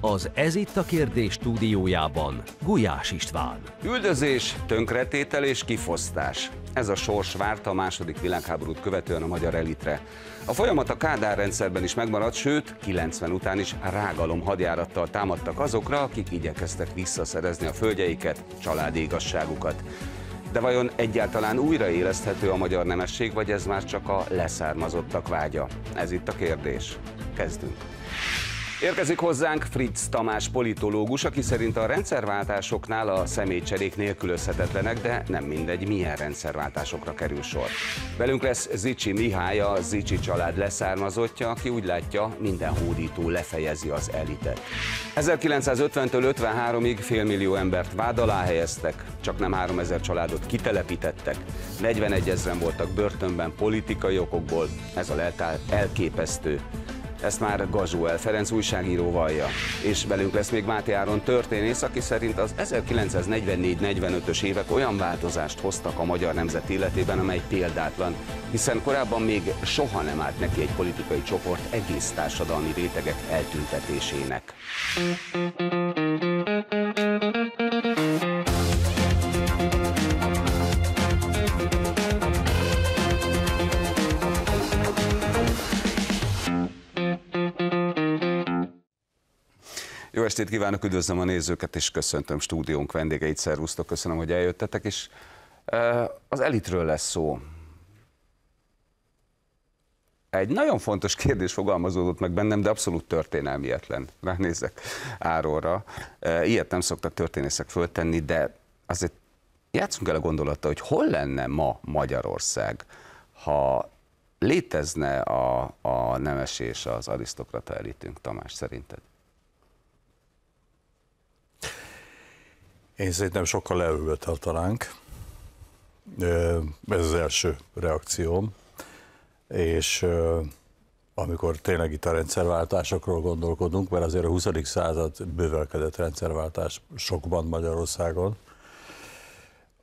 Az Ez itt a kérdés stúdiójában Gulyás István. Üldözés, tönkretétel és kifosztás. Ez a sors várta a második világháborút követően a magyar elitre. A folyamat a Kádár rendszerben is megmaradt, sőt, 90 után is rágalom hadjárattal támadtak azokra, akik igyekeztek visszaszerezni a földjeiket, családi igazságukat. De vajon egyáltalán újraéleszthető a magyar nemesség, vagy ez már csak a leszármazottak vágya? Ez itt a kérdés. Kezdünk. Érkezik hozzánk Fritz Tamás politológus, aki szerint a rendszerváltásoknál a személycserék nélkülözhetetlenek, de nem mindegy, milyen rendszerváltásokra kerül sor. Velünk lesz Zicsi Mihály, a Zicsi család leszármazottja, aki úgy látja, minden hódító lefejezi az elitet. 1950-től 53-ig félmillió embert vád alá helyeztek, csak nem 3000 családot kitelepítettek, 41 ezeren voltak börtönben politikai okokból, ez a leltár elképesztő. Ezt már Gazsuel Ferenc újságíró vallja. És velünk lesz még Máté Áron történész, aki szerint az 1944-45-ös évek olyan változást hoztak a magyar nemzet életében, amely példátlan, hiszen korábban még soha nem állt neki egy politikai csoport egész társadalmi rétegek eltüntetésének. Mm -hmm. Jó estét kívánok, üdvözlöm a nézőket, és köszöntöm stúdiónk vendégeit, szervusztok, köszönöm, hogy eljöttetek, és e, az elitről lesz szó. Egy nagyon fontos kérdés fogalmazódott meg bennem, de abszolút történelmietlen. Ránézek Áróra. E, ilyet nem szoktak történészek föltenni, de azért játszunk el a gondolata, hogy hol lenne ma Magyarország, ha létezne a, a nemes és az arisztokrata elitünk, Tamás, szerinted? Én szerintem sokkal leülve tartanánk. Ez az első reakcióm. És amikor tényleg itt a rendszerváltásokról gondolkodunk, mert azért a 20. század bővelkedett rendszerváltás sokban Magyarországon,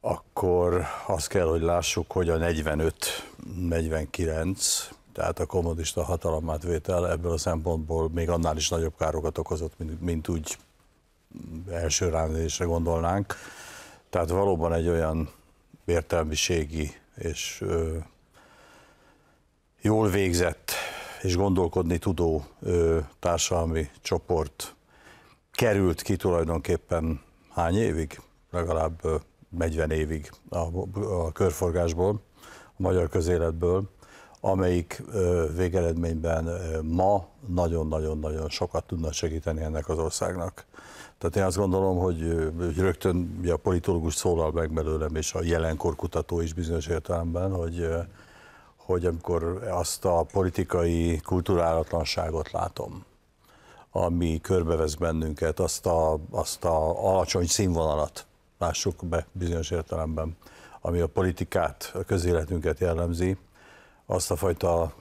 akkor azt kell, hogy lássuk, hogy a 45-49, tehát a kommunista hatalom átvétel ebből a szempontból még annál is nagyobb károkat okozott, mint, mint úgy első ránézésre gondolnánk. Tehát valóban egy olyan értelmiségi és ö, jól végzett és gondolkodni tudó ö, társadalmi csoport került ki tulajdonképpen hány évig? Legalább 40 évig a, a körforgásból, a magyar közéletből, amelyik ö, végeredményben ö, ma nagyon-nagyon-nagyon sokat tudna segíteni ennek az országnak. Tehát én azt gondolom, hogy rögtön a politológus szólal meg belőlem, és a jelenkor kutató is bizonyos értelemben, hogy, hogy amikor azt a politikai kulturálatlanságot látom, ami körbevez bennünket, azt a, azt a alacsony színvonalat, lássuk be bizonyos értelemben, ami a politikát, a közéletünket jellemzi, azt a fajta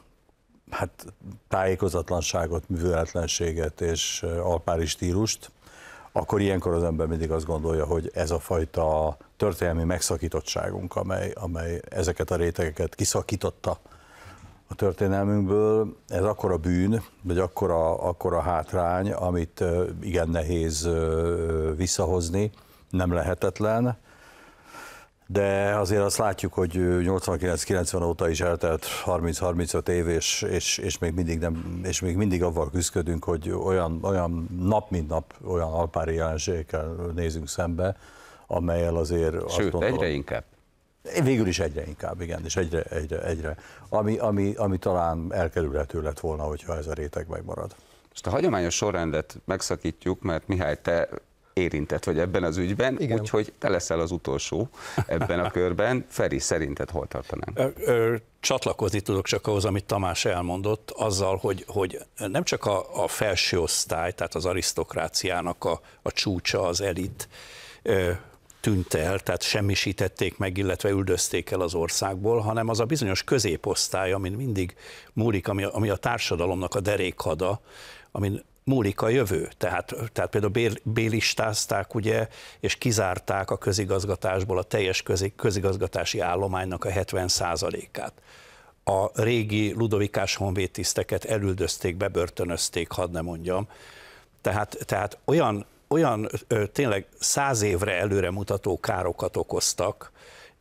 hát, tájékozatlanságot, műveletlenséget és alpári stílust, akkor ilyenkor az ember mindig azt gondolja, hogy ez a fajta történelmi megszakítottságunk, amely, amely ezeket a rétegeket kiszakította a történelmünkből, ez akkora bűn, vagy akkora, a hátrány, amit igen nehéz visszahozni, nem lehetetlen, de azért azt látjuk, hogy 89-90 óta is eltelt 30-35 év, és, és, és, még mindig nem, és még mindig avval küzdködünk, hogy olyan, olyan nap, mint nap olyan alpári jelenségekkel nézünk szembe, amelyel azért... Sőt, azt gondolom, egyre inkább. Végül is egyre inkább, igen, és egyre, egyre, egyre. Ami, ami, ami talán elkerülhető lett volna, hogyha ez a réteg megmarad. Most a hagyományos sorrendet megszakítjuk, mert Mihály, te érintett vagy ebben az ügyben, Igen. úgyhogy te leszel az utolsó ebben a körben. Feri, szerinted hol tartanánk? csatlakozni tudok csak ahhoz, amit Tamás elmondott, azzal, hogy, hogy nem csak a, a felső osztály, tehát az arisztokráciának a, a csúcsa, az elit tűnt el, tehát semmisítették meg, illetve üldözték el az országból, hanem az a bizonyos középosztály, amin mindig múlik, ami, ami a társadalomnak a derékhada, amin múlik a jövő. Tehát, tehát például bélistázták ugye, és kizárták a közigazgatásból a teljes közigazgatási állománynak a 70%-át. A régi Ludovikás honvédtiszteket elüldözték, bebörtönözték, hadd ne mondjam. Tehát, tehát olyan, olyan ö, tényleg száz évre előre mutató károkat okoztak,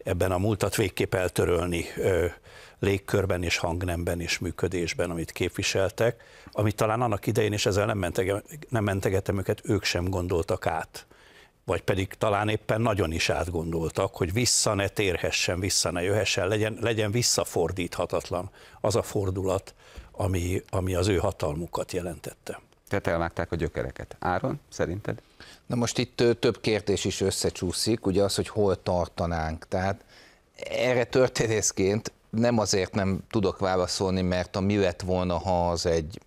ebben a múltat végképp eltörölni ö, légkörben és hangnemben és működésben, amit képviseltek, amit talán annak idején, és ezzel nem, mentege, nem mentegetem őket, ők sem gondoltak át vagy pedig talán éppen nagyon is átgondoltak, hogy vissza ne térhessen, vissza ne jöhessen, legyen, legyen visszafordíthatatlan az a fordulat, ami, ami az ő hatalmukat jelentette. Tehát elvágták a gyökereket. Áron, szerinted? Na most itt több kérdés is összecsúszik, ugye az, hogy hol tartanánk. Tehát erre történészként nem azért nem tudok válaszolni, mert a mi lett volna, ha az egy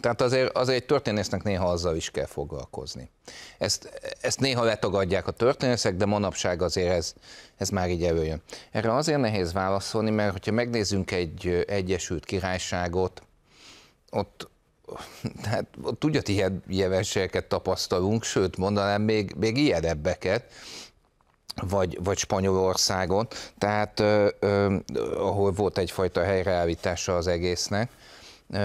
tehát azért, azért egy történésznek néha azzal is kell foglalkozni. Ezt, ezt néha letagadják a történészek, de manapság azért ez, ez már így előjön. Erre azért nehéz válaszolni, mert hogyha megnézzünk egy Egyesült Királyságot, ott, hát, ott ugyan ilyen jelenségeket tapasztalunk, sőt mondanám még, még ebbeket, vagy, vagy Spanyolországon, tehát ö, ö, ahol volt egyfajta helyreállítása az egésznek. Ö,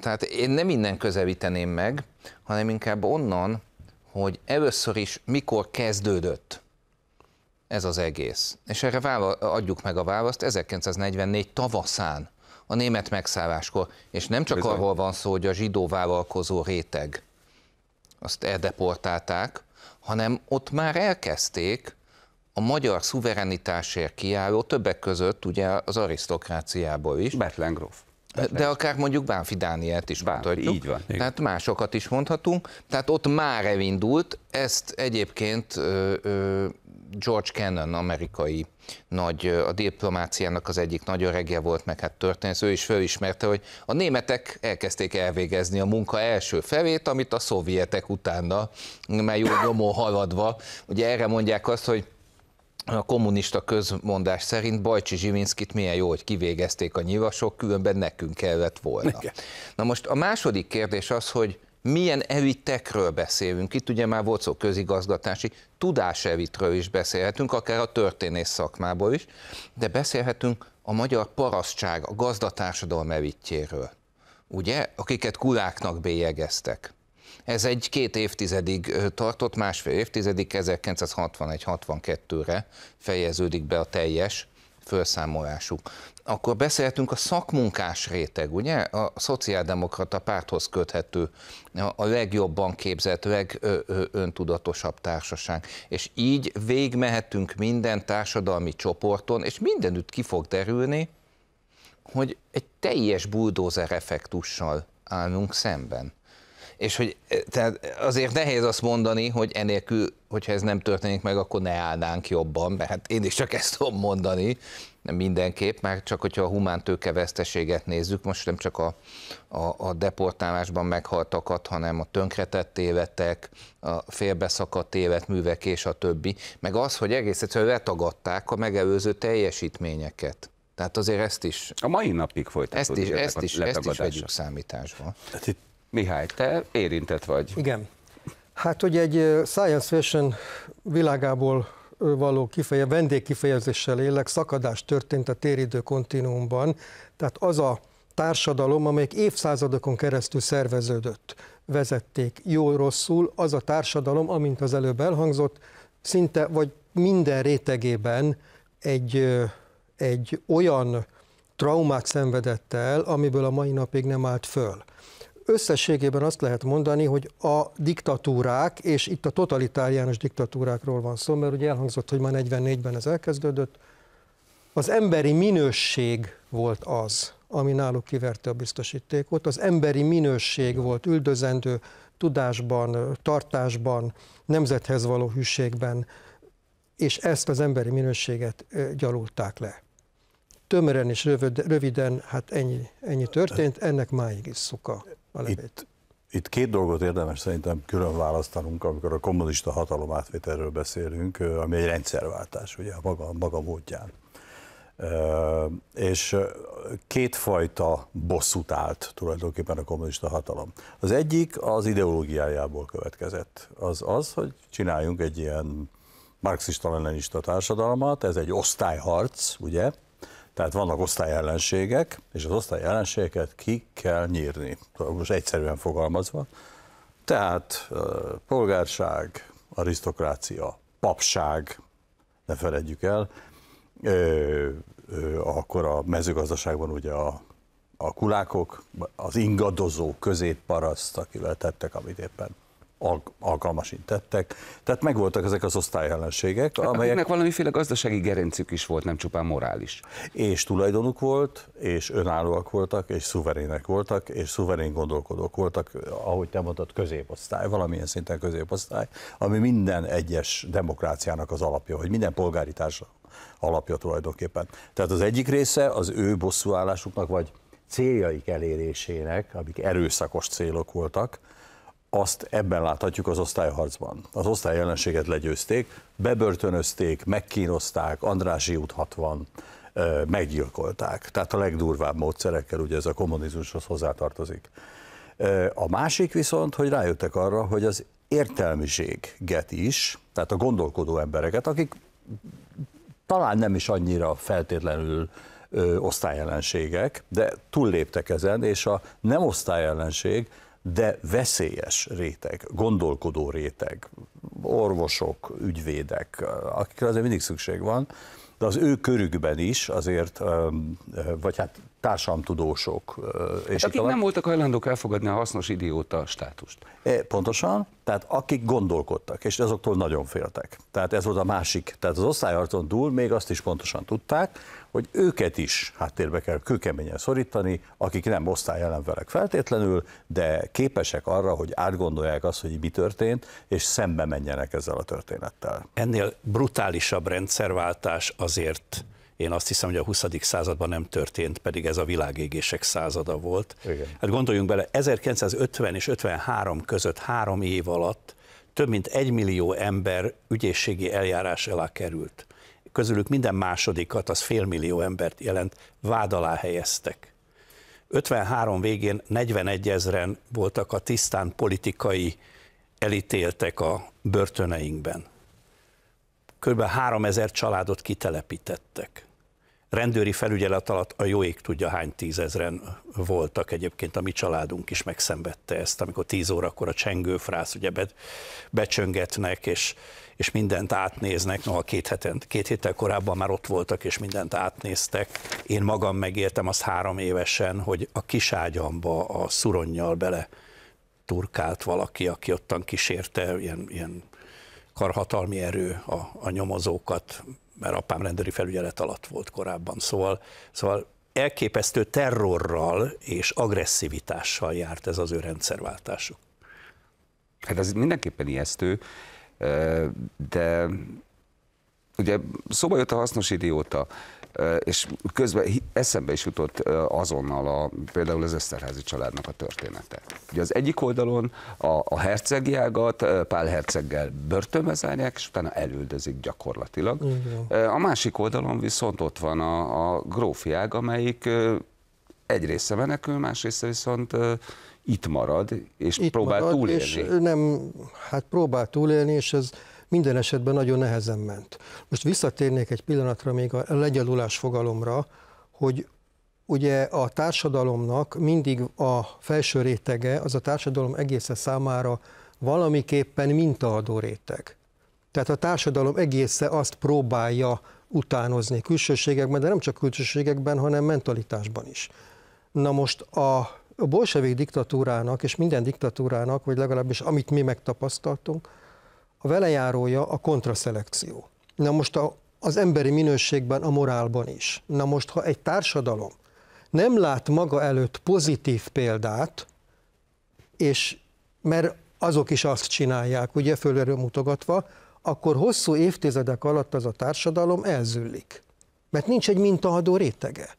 tehát én nem innen közelíteném meg, hanem inkább onnan, hogy először is mikor kezdődött ez az egész. És erre vála, adjuk meg a választ 1944 tavaszán, a német megszálláskor. És nem csak Bizony. arról van szó, hogy a zsidó vállalkozó réteg azt eldeportálták, hanem ott már elkezdték a magyar szuverenitásért kiálló, többek között ugye az arisztokráciából is. Betlen gróf. De akár mondjuk Bánfi Dániát is Bánfi, mondhatjuk. Így van. Tehát másokat is mondhatunk. Tehát ott már elindult, ezt egyébként George Cannon, amerikai nagy, a diplomáciának az egyik nagy öregje volt, meg hát történet. ő is fölismerte, hogy a németek elkezdték elvégezni a munka első felét, amit a szovjetek utána, mert jó nyomó haladva, ugye erre mondják azt, hogy a kommunista közmondás szerint Bajcsi Zsivinszkit milyen jó, hogy kivégezték a nyilvasok, különben nekünk kellett volna. Igen. Na most a második kérdés az, hogy milyen evitekről beszélünk. Itt ugye már volt szó közigazgatási evitről is beszélhetünk, akár a történész szakmából is, de beszélhetünk a magyar parasztság, a gazdatársadalom evitjéről. Ugye? Akiket kuláknak bélyegeztek. Ez egy két évtizedig tartott, másfél évtizedig, 1961-62-re fejeződik be a teljes felszámolásuk. Akkor beszéltünk a szakmunkás réteg, ugye? A szociáldemokrata párthoz köthető, a legjobban képzett, legöntudatosabb társaság. És így végmehetünk minden társadalmi csoporton, és mindenütt ki fog derülni, hogy egy teljes buldózer effektussal állunk szemben és hogy eh, tehát azért nehéz azt mondani, hogy enélkül, hogyha ez nem történik meg, akkor ne állnánk jobban, mert hát én is csak ezt tudom mondani, nem mindenképp, már csak hogyha a humán veszteséget nézzük, most nem csak a, a, a deportálásban meghaltakat, hanem a tönkretett évetek, a félbeszakadt évet, művek és a többi, meg az, hogy egész egyszerűen letagadták a megelőző teljesítményeket. Tehát azért ezt is... A mai napig folytatódik. Ezt is, ezt is, ezt is vegyük számításba. Tehát itt Mihály, te érintett vagy. Igen. Hát, hogy egy science fiction világából való kifeje, vendégkifejezéssel élek, szakadás történt a téridő kontinuumban, tehát az a társadalom, amelyik évszázadokon keresztül szerveződött, vezették jól-rosszul, az a társadalom, amint az előbb elhangzott, szinte vagy minden rétegében egy, egy olyan traumát szenvedett el, amiből a mai napig nem állt föl. Összességében azt lehet mondani, hogy a diktatúrák, és itt a totalitáriánus diktatúrákról van szó, mert ugye elhangzott, hogy már 44-ben ez elkezdődött, az emberi minőség volt az, ami náluk kiverte a biztosítékot. Az emberi minőség volt üldözendő tudásban, tartásban, nemzethez való hűségben, és ezt az emberi minőséget gyalulták le. Tömören és röviden, hát ennyi, ennyi történt, ennek máig is szuka levét. Itt, itt két dolgot érdemes szerintem külön választanunk, amikor a kommunista hatalom átvételről beszélünk, ami egy rendszerváltás, ugye, a maga, maga módján. És kétfajta bosszút állt tulajdonképpen a kommunista hatalom. Az egyik az ideológiájából következett. Az az, hogy csináljunk egy ilyen marxista-leninista társadalmat, ez egy osztályharc, ugye, tehát vannak osztályellenségek, és az osztályellenségeket ki kell nyírni. Most egyszerűen fogalmazva. Tehát polgárság, arisztokrácia, papság, ne feledjük el, akkor a mezőgazdaságban ugye a, a kulákok, az ingadozó középparaszt, akivel tettek, amit éppen alkalmasint tettek. Tehát megvoltak ezek az osztályellenségek, hát amelyek... valamiféle gazdasági gerencük is volt, nem csupán morális. És tulajdonuk volt, és önállóak voltak, és szuverének voltak, és szuverén gondolkodók voltak, ahogy te mondtad, középosztály, valamilyen szinten középosztály, ami minden egyes demokráciának az alapja, hogy minden polgári társa alapja tulajdonképpen. Tehát az egyik része az ő bosszúállásuknak, vagy céljaik elérésének, amik erőszakos célok voltak, azt ebben láthatjuk az osztályharcban. Az osztályjelenséget legyőzték, bebörtönözték, megkínozták, Andrási út 60, meggyilkolták. Tehát a legdurvább módszerekkel, ugye ez a kommunizmushoz hozzátartozik. A másik viszont, hogy rájöttek arra, hogy az értelmiséget is, tehát a gondolkodó embereket, akik talán nem is annyira feltétlenül osztályjelenségek, osztályellenségek, de túlléptek ezen, és a nem osztályellenség de veszélyes réteg, gondolkodó réteg, orvosok, ügyvédek, akikre azért mindig szükség van, de az ő körükben is azért, vagy hát társamtudósok. És hát akik nem voltak hajlandók elfogadni a hasznos idióta státust. Pontosan, tehát akik gondolkodtak, és azoktól nagyon féltek. Tehát ez volt a másik, tehát az osztályharcon túl még azt is pontosan tudták, hogy őket is háttérbe kell kőkeményen szorítani, akik nem osztályellenfelek feltétlenül, de képesek arra, hogy átgondolják azt, hogy mi történt, és szembe menjenek ezzel a történettel. Ennél brutálisabb rendszerváltás azért én azt hiszem, hogy a 20. században nem történt, pedig ez a világégések százada volt. Igen. Hát gondoljunk bele, 1950 és 53 között három év alatt több mint egy millió ember ügyészségi eljárás alá került. Közülük minden másodikat, az félmillió embert jelent, vád alá helyeztek. 53 végén 41 ezeren voltak a tisztán politikai elítéltek a börtöneinkben. Körülbelül 3000 családot kitelepítettek rendőri felügyelet alatt a jó ég tudja hány tízezren voltak egyébként, a mi családunk is megszenvedte ezt, amikor tíz órakor a csengőfrász ugye be, becsöngetnek, és, és mindent átnéznek, noha két, heten, két héttel korábban már ott voltak, és mindent átnéztek. Én magam megértem azt három évesen, hogy a kiságyamba a szuronnyal bele turkált valaki, aki ottan kísérte, ilyen, ilyen karhatalmi erő a, a nyomozókat, mert apám rendőri felügyelet alatt volt korábban, szóval, szóval elképesztő terrorral és agresszivitással járt ez az ő rendszerváltásuk. Hát ez mindenképpen ijesztő, de ugye szóba jött a hasznos idióta, és közben eszembe is jutott azonnal a, például az Eszterházi családnak a története. Ugye az egyik oldalon a, a hercegi ágat Pál herceggel börtönbe zárják, és utána elüldözik gyakorlatilag. Igen. A másik oldalon viszont ott van a, a grófi ág, amelyik egy része menekül, más része viszont itt marad, és itt próbál marad, túlélni. És nem, hát próbál túlélni, és ez minden esetben nagyon nehezen ment. Most visszatérnék egy pillanatra még a legyalulás fogalomra, hogy ugye a társadalomnak mindig a felső rétege, az a társadalom egésze számára valamiképpen mintaadó réteg. Tehát a társadalom egésze azt próbálja utánozni külsőségekben, de nem csak külsőségekben, hanem mentalitásban is. Na most a bolsevik diktatúrának és minden diktatúrának, vagy legalábbis amit mi megtapasztaltunk, a velejárója a kontraszelekció. Na most a, az emberi minőségben, a morálban is. Na most, ha egy társadalom nem lát maga előtt pozitív példát, és mert azok is azt csinálják, ugye fölről mutogatva, akkor hosszú évtizedek alatt az a társadalom elzüllik. Mert nincs egy mintaadó rétege.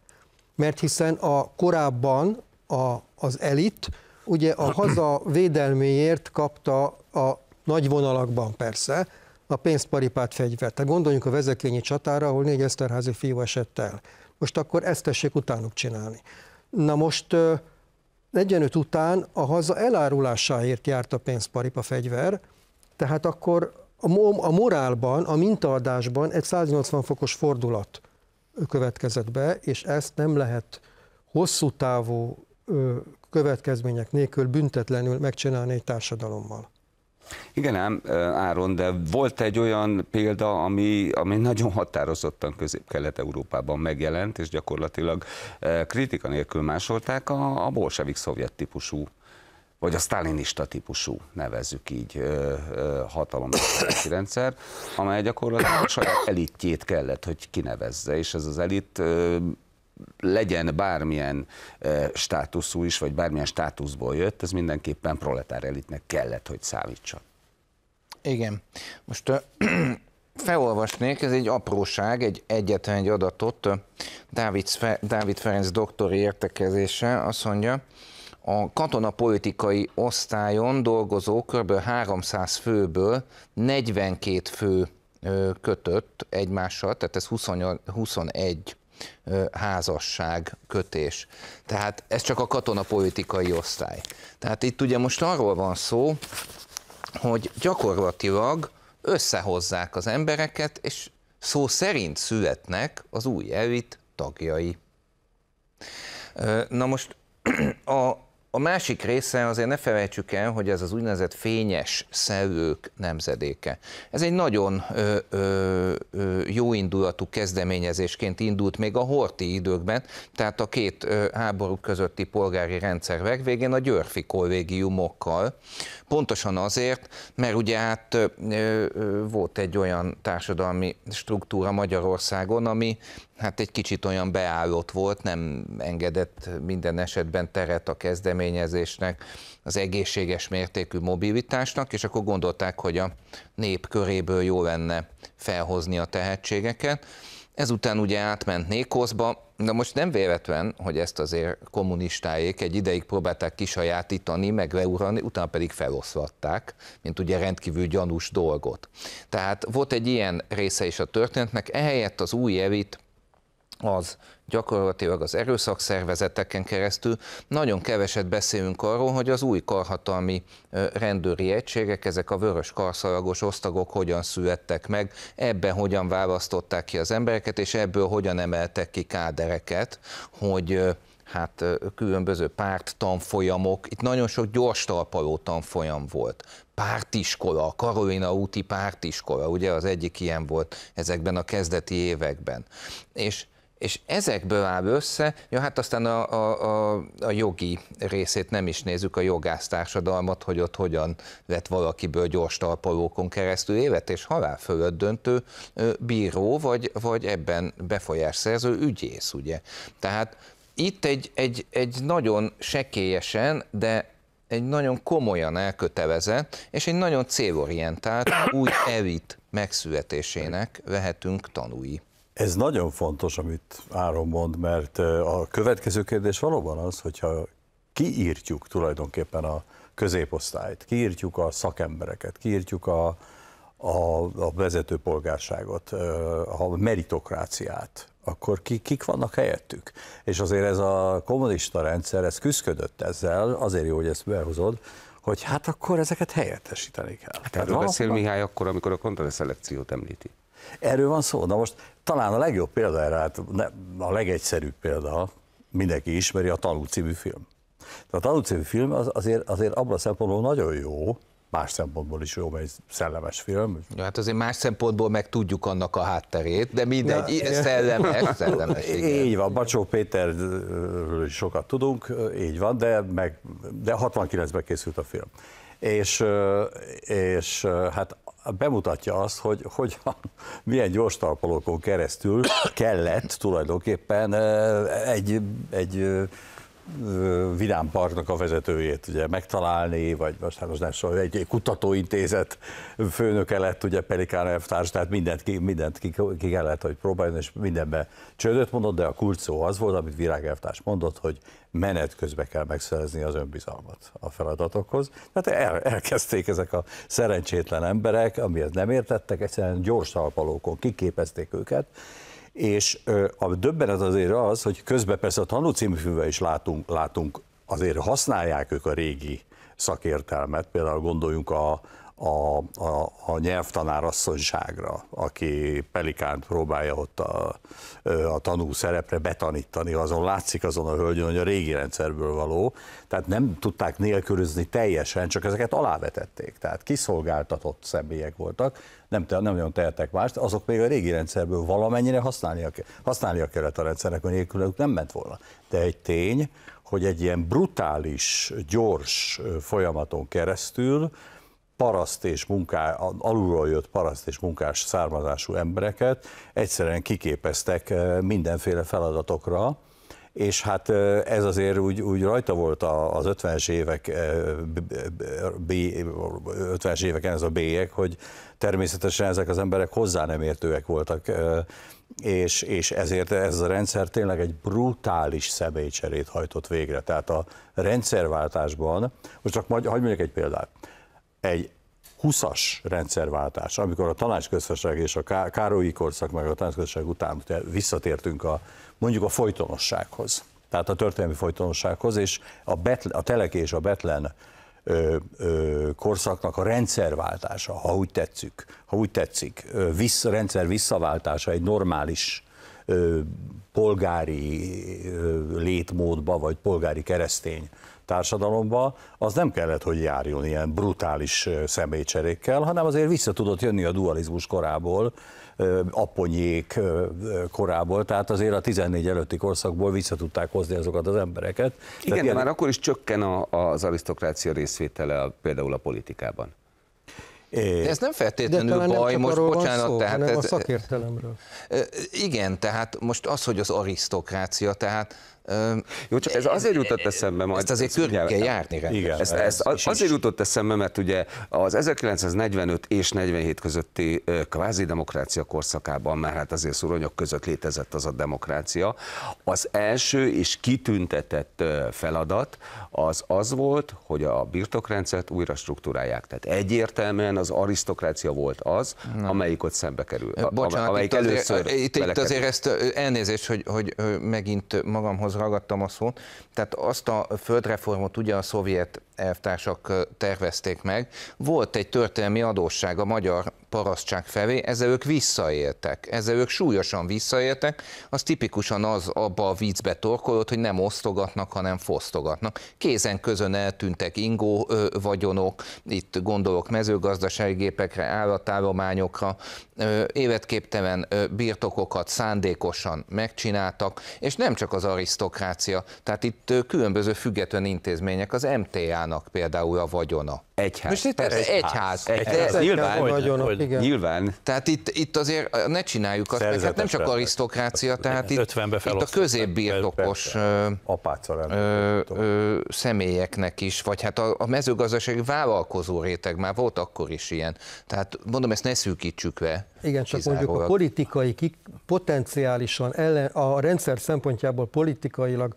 Mert hiszen a korábban a, az elit ugye a haza védelméért kapta a nagy vonalakban persze, a pénzparipát Tehát Gondoljunk a vezekényi csatára, ahol négy eszterházi fiú esett el. Most akkor ezt tessék utánuk csinálni. Na most 45 után a haza elárulásáért járt a pénzparipa fegyver, tehát akkor a, a morálban, a mintaadásban egy 180 fokos fordulat következett be, és ezt nem lehet hosszú távú következmények nélkül büntetlenül megcsinálni egy társadalommal. Igen ám, Áron, de volt egy olyan példa, ami, ami nagyon határozottan közép-kelet-európában megjelent, és gyakorlatilag kritika nélkül másolták a, a bolsevik szovjet típusú vagy a sztálinista típusú, nevezzük így, hatalomgyakorlási rendszer, amely gyakorlatilag a saját elitjét kellett, hogy kinevezze, és ez az elit legyen bármilyen e, státuszú is, vagy bármilyen státuszból jött, ez mindenképpen proletár elitnek kellett, hogy számítson. Igen. Most ö, felolvasnék, ez egy apróság, egy egyetlen egy adatot. Dávid, Fe, Dávid Ferenc doktori értekezése azt mondja, a katonapolitikai osztályon dolgozó kb. 300 főből 42 fő kötött egymással, tehát ez 21 házasság, kötés. Tehát ez csak a katonapolitikai osztály. Tehát itt ugye most arról van szó, hogy gyakorlatilag összehozzák az embereket, és szó szerint születnek az új elit tagjai. Na most a a másik része azért ne felejtsük el, hogy ez az úgynevezett fényes szellők nemzedéke. Ez egy nagyon ö, ö, ö, indulatú kezdeményezésként indult még a horti időkben, tehát a két ö, háború közötti polgári rendszer végén a Györfi kollégiumokkal. Pontosan azért, mert ugye hát ö, ö, volt egy olyan társadalmi struktúra Magyarországon, ami hát egy kicsit olyan beállott volt, nem engedett minden esetben teret a kezdeményezésnek, az egészséges mértékű mobilitásnak, és akkor gondolták, hogy a nép köréből jó lenne felhozni a tehetségeket. Ezután ugye átment Nékoszba, de most nem véletlen, hogy ezt azért kommunistáék egy ideig próbálták kisajátítani, meg leúrani, utána pedig feloszlatták, mint ugye rendkívül gyanús dolgot. Tehát volt egy ilyen része is a történetnek, ehelyett az új elit az gyakorlatilag az erőszakszervezeteken keresztül. Nagyon keveset beszélünk arról, hogy az új karhatalmi rendőri egységek, ezek a vörös karszalagos osztagok hogyan születtek meg, ebben hogyan választották ki az embereket, és ebből hogyan emeltek ki kádereket, hogy hát különböző párt tanfolyamok, itt nagyon sok gyors talpaló tanfolyam volt, pártiskola, a Karolina úti pártiskola, ugye az egyik ilyen volt ezekben a kezdeti években. És és ezekből áll össze, ja, hát aztán a, a, a, a jogi részét nem is nézzük, a jogásztársadalmat, hogy ott hogyan lett valakiből gyors talpalókon keresztül élet és halál fölött döntő bíró, vagy, vagy ebben befolyás szerző ügyész, ugye. Tehát itt egy, egy, egy nagyon sekélyesen, de egy nagyon komolyan elkötelezett, és egy nagyon célorientált új elit megszületésének vehetünk tanúi. Ez nagyon fontos, amit Áron mond, mert a következő kérdés valóban az, hogyha kiírtjuk tulajdonképpen a középosztályt, kiírtjuk a szakembereket, kiírtjuk a, a, a vezető polgárságot, a meritokráciát, akkor ki, kik vannak helyettük? És azért ez a kommunista rendszer, ez küzdködött ezzel, azért jó, hogy ezt behozod, hogy hát akkor ezeket helyettesíteni kell. Hát erről beszél Mihály akkor, amikor a kontraszelekciót említi. Erről van szó. Na most talán a legjobb példa erre, hát a legegyszerűbb példa, mindenki ismeri a Tanú című film. Tehát a Tanú című film az, azért, azért abban a szempontból nagyon jó, más szempontból is jó, mert egy szellemes film. Ja, hát azért más szempontból meg tudjuk annak a hátterét, de mindegy, ja. szellemes, szellemes. Igen. Így van, Bacsó Péterről is sokat tudunk, így van, de, meg, de 69-ben készült a film. És, és hát bemutatja azt, hogy hogyan, milyen gyors talpalókon keresztül kellett tulajdonképpen egy, egy Vidám Parknak a vezetőjét ugye megtalálni, vagy most, hát most nem soha, egy, egy kutatóintézet főnöke lett ugye Pelikán elvtárs, tehát mindent, ki, mindent ki, ki kellett, hogy próbáljon, és mindenben csődöt mondott, de a kurcó az volt, amit Virág elvtárs mondott, hogy menet közben kell megszerezni az önbizalmat a feladatokhoz. Tehát el, elkezdték ezek a szerencsétlen emberek, amihez nem értettek, egyszerűen gyors talpalókon kiképezték őket, és a döbbenet azért az, hogy közben persze a tanú is látunk, látunk, azért használják ők a régi szakértelmet, például gondoljunk a, a, a, a nyelvtanárasszonyságra, aki Pelikánt próbálja ott a, a tanú szerepre betanítani, azon látszik azon a hölgyön, hogy a régi rendszerből való, tehát nem tudták nélkülözni teljesen, csak ezeket alávetették, tehát kiszolgáltatott személyek voltak, nem, te, nem nagyon tehetek mást, azok még a régi rendszerből valamennyire használnia, használnia kellett a rendszernek, hogy nélkülük nem ment volna. De egy tény, hogy egy ilyen brutális, gyors folyamaton keresztül paraszt és munká, alulról jött paraszt és munkás származású embereket egyszerűen kiképeztek eh, mindenféle feladatokra, és hát eh, ez azért úgy, úgy rajta volt az 50-es évek, 50-es eh, éveken ez a bélyek, hogy természetesen ezek az emberek hozzá nem értőek voltak, és, és ezért ez a rendszer tényleg egy brutális személycserét hajtott végre. Tehát a rendszerváltásban, most csak hagyd mondjak egy példát, egy 20-as rendszerváltás, amikor a tanácsköztesek és a Károlyi korszak, meg a tanácsköztesek után visszatértünk a, mondjuk a folytonossághoz, tehát a történelmi folytonossághoz, és a, Betlen, a Telek és a Betlen ö, ö, korszaknak a rendszerváltása, ha úgy tetszik, ha úgy tetszik, vissza, rendszer visszaváltása egy normális polgári létmódba, vagy polgári keresztény társadalomba, az nem kellett, hogy járjon ilyen brutális személycserékkel, hanem azért vissza tudott jönni a dualizmus korából, aponyék korából, tehát azért a 14 előtti korszakból vissza tudták hozni azokat az embereket. Igen, de ilyen... már akkor is csökken a, az arisztokrácia részvétele a, például a politikában. De ez nem feltétlenül de baj, nem most bocsánat, szó, tehát hanem ez, a szakértelemről. Igen, tehát most az, hogy az arisztokrácia, tehát jó, csak ez azért jutott eszembe majd. Ezt azért körül kell járni. Igen, ezt, ezt az, azért jutott eszembe, mert ugye az 1945 és 47 közötti kvázi demokrácia korszakában már hát azért szuronyok között létezett az a demokrácia. Az első és kitüntetett feladat az az volt, hogy a birtokrendszert újra struktúrálják. Tehát egyértelműen az arisztokrácia volt az, Na. amelyik ott szembe kerül. Bocsánat, amelyik itt először azért, itt, itt azért ezt elnézést, hogy, hogy megint magamhoz ragadtam a szót, tehát azt a földreformot ugye a szovjet elvtársak tervezték meg. Volt egy történelmi adósság a magyar parasztság felé, ezzel ők visszaéltek, ezzel ők súlyosan visszaéltek, az tipikusan az abba a viccbe torkolott, hogy nem osztogatnak, hanem fosztogatnak. Kézen közön eltűntek ingó ö, vagyonok, itt gondolok mezőgazdasági gépekre, állatállományokra, ö, életképtelen ö, birtokokat szándékosan megcsináltak, és nem csak az arisztokrácia, tehát itt ö, különböző független intézmények, az MTA Annának például a vagyona. Egyház. Most itt Persze, egyház. Egyház. egyház. egyház. Nyilván, hogy, vagyonok, hogy, igen. nyilván. Tehát itt, itt azért ne csináljuk azt, mert hát nem csak arisztokrácia, tehát itt, itt a középbirtokos személyeknek is, vagy hát a, a mezőgazdasági vállalkozó réteg már volt akkor is ilyen. Tehát mondom, ezt ne szűkítsük le. Igen, csak mondjuk a politikai, kik, potenciálisan ellen, a rendszer szempontjából politikailag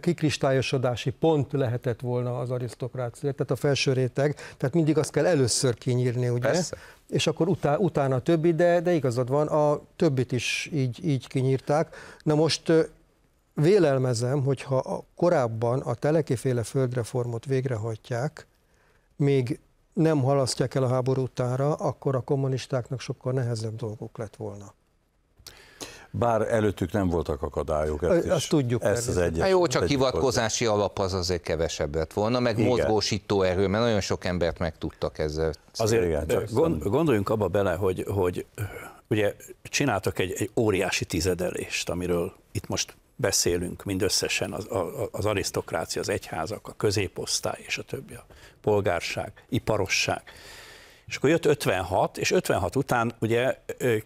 kikristályosodási pont lehetett volna az arisztokrácia, tehát a felső réteg, tehát mindig azt kell először kinyírni, ugye? Persze. És akkor utá, utána a többi, de, de igazad van, a többit is így, így kinyírták. Na most vélelmezem, hogyha a, korábban a telekiféle földreformot végrehajtják, még nem halasztják el a háború utára, akkor a kommunistáknak sokkal nehezebb dolgok lett volna bár előttük nem voltak akadályok. Ezt Azt ezt tudjuk. Ezt az egyet, jó, csak hivatkozási volt. alap az azért kevesebb lett volna, meg igen. mozgósító erő, mert nagyon sok embert meg tudtak ezzel. Azért igen, csak gond, gondoljunk abba bele, hogy, hogy ugye csináltak egy, egy óriási tizedelést, amiről itt most beszélünk mindösszesen, az, az arisztokrácia, az egyházak, a középosztály és a többi, a polgárság, iparosság. És akkor jött 56, és 56 után ugye